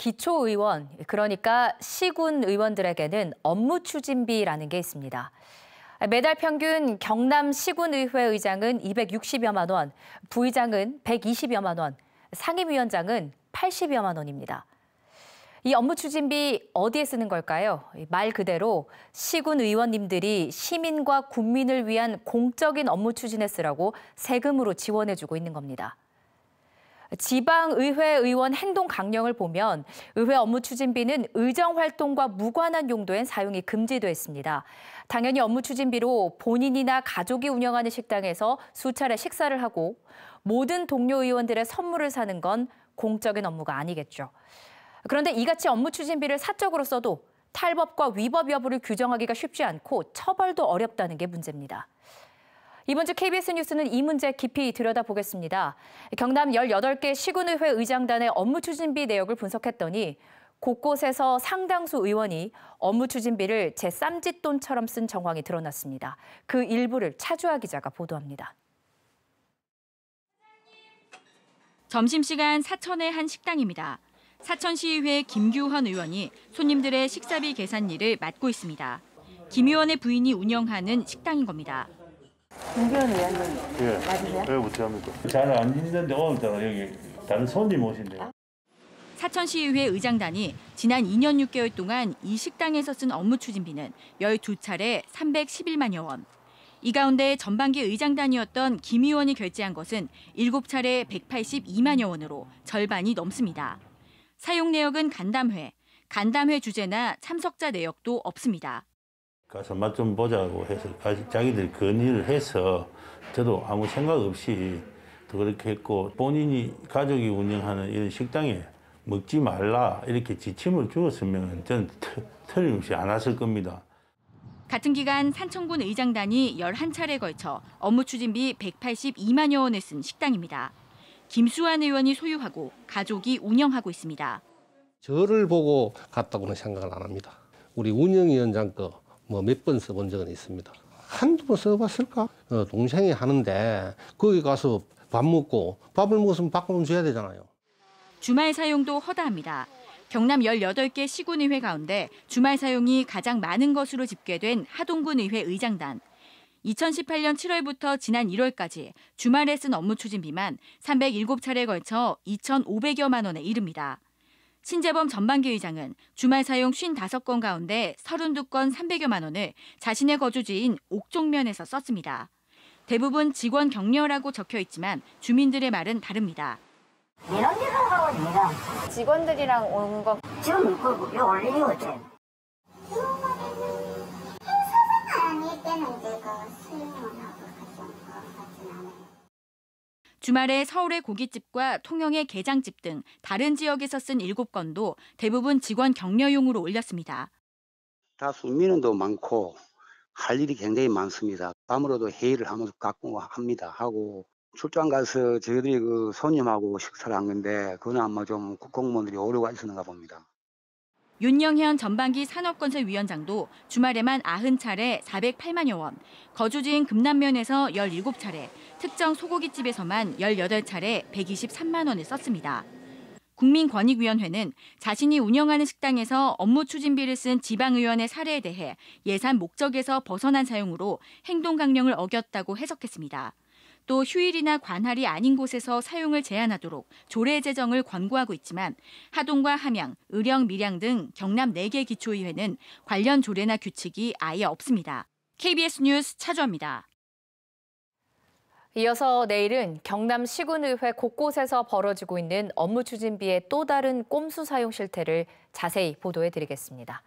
기초의원, 그러니까 시군 의원들에게는 업무 추진비라는 게 있습니다. 매달 평균 경남 시군의회 의장은 260여만 원, 부의장은 120여만 원, 상임위원장은 80여만 원입니다. 이 업무 추진비 어디에 쓰는 걸까요? 말 그대로 시군 의원님들이 시민과 국민을 위한 공적인 업무 추진에 쓰라고 세금으로 지원해주고 있는 겁니다. 지방의회 의원 행동 강령을 보면 의회 업무 추진비는 의정 활동과 무관한 용도엔 사용이 금지됐습니다 당연히 업무 추진비로 본인이나 가족이 운영하는 식당에서 수차례 식사를 하고 모든 동료 의원들의 선물을 사는 건 공적인 업무가 아니겠죠. 그런데 이같이 업무 추진비를 사적으로 써도 탈법과 위법 여부를 규정하기가 쉽지 않고 처벌도 어렵다는 게 문제입니다. 이번 주 KBS 뉴스는 이 문제 깊이 들여다보겠습니다. 경남 18개 시군의회 의장단의 업무 추진비 내역을 분석했더니 곳곳에서 상당수 의원이 업무 추진비를 제 쌈짓돈처럼 쓴 정황이 드러났습니다. 그 일부를 차주아 기자가 보도합니다. 점심시간 사천의 한 식당입니다. 사천시의회 김규헌 의원이 손님들의 식사비 계산 일을 맡고 있습니다. 김 의원의 부인이 운영하는 식당인 겁니다. 김기현 의원님 예. 맞으세요? 왜어떻 예, 합니까? 잘안는데 오늘따라 어, 여기 다른 손님 오신대 사천시의회 의장단이 지난 2년 6개월 동안 이 식당에서 쓴 업무 추진비는 12차례 311만여 원. 이 가운데 전반기 의장단이었던 김 의원이 결제한 것은 7차례 182만여 원으로 절반이 넘습니다. 사용 내역은 간담회, 간담회 주제나 참석자 내역도 없습니다. 가서 맛 좀 보자고 해서 아, 자기들 건의를 해서 저도 아무 생각 없이 또 그렇게 했고 본인이 가족이 운영하는 이런 식당에 먹지 말라 이렇게 지침을 주었으면 저는 틀림없이 안 왔을 겁니다. 같은 기간 산청군 의장단이 11차례 걸쳐 업무 추진비 182만여 원을 쓴 식당입니다. 김수환 의원이 소유하고 가족이 운영하고 있습니다. 저를 보고 갔다고는 생각을 안 합니다. 우리 운영위원장 거 뭐몇번 써본 적은 있습니다. 한두 번 써봤을까? 어, 동생이 하는데 거기 가서 밥 먹고 밥을 먹었으면 밥금 줘야 되잖아요. 주말 사용도 허다합니다. 경남 18개 시군의회 가운데 주말 사용이 가장 많은 것으로 집계된 하동군의회 의장단. 2018년 7월부터 지난 1월까지 주말에 쓴 업무 추진비만 307차례에 걸쳐 2,500여만 원에 이릅니다. 신재범 전반기 의장은 주말 사용 55건 가운데 32건 300여만 원을 자신의 거주지인 옥종면에서 썼습니다. 대부분 직원 격려라고 적혀 있지만 주민들의 말은 다릅니다. 이런 일을 하고 있니다 직원들이랑 온 거. 지금 그 올린 이유 어째? 행사가 아닐 때는 내가 수용을 하고 가지 않고 가진 않아요. 주말에 서울의 고깃집과 통영의 게장집 등 다른 지역에서 쓴 7건도 대부분 직원 격려용으로 올렸습니다. 다 순민원도 많고 할 일이 굉장히 많습니다. 밤으로도 회의를 하면서 가끔 합니다. 하고 출장 가서 저희들이 그 손님하고 식사를 한 건데 그건 아마 좀 국공무원들이 오류가 있었는가 봅니다. 윤영현 전반기 산업건설위원장도 주말에만 90차례 408만여 원, 거주지인 금남면에서 17차례, 특정 소고기집에서만 18차례 123만 원을 썼습니다. 국민권익위원회는 자신이 운영하는 식당에서 업무 추진비를 쓴 지방의원의 사례에 대해 예산 목적에서 벗어난 사용으로 행동 강령을 어겼다고 해석했습니다. 또 휴일이나 관할이 아닌 곳에서 사용을 제한하도록 조례 제정을 권고하고 있지만 하동과 함양, 의령, 밀양 등 경남 4개 기초의회는 관련 조례나 규칙이 아예 없습니다. KBS 뉴스 차주입니다. 이어서 내일은 경남 시군의회 곳곳에서 벌어지고 있는 업무 추진비의 또 다른 꼼수 사용 실태를 자세히 보도해 드리겠습니다.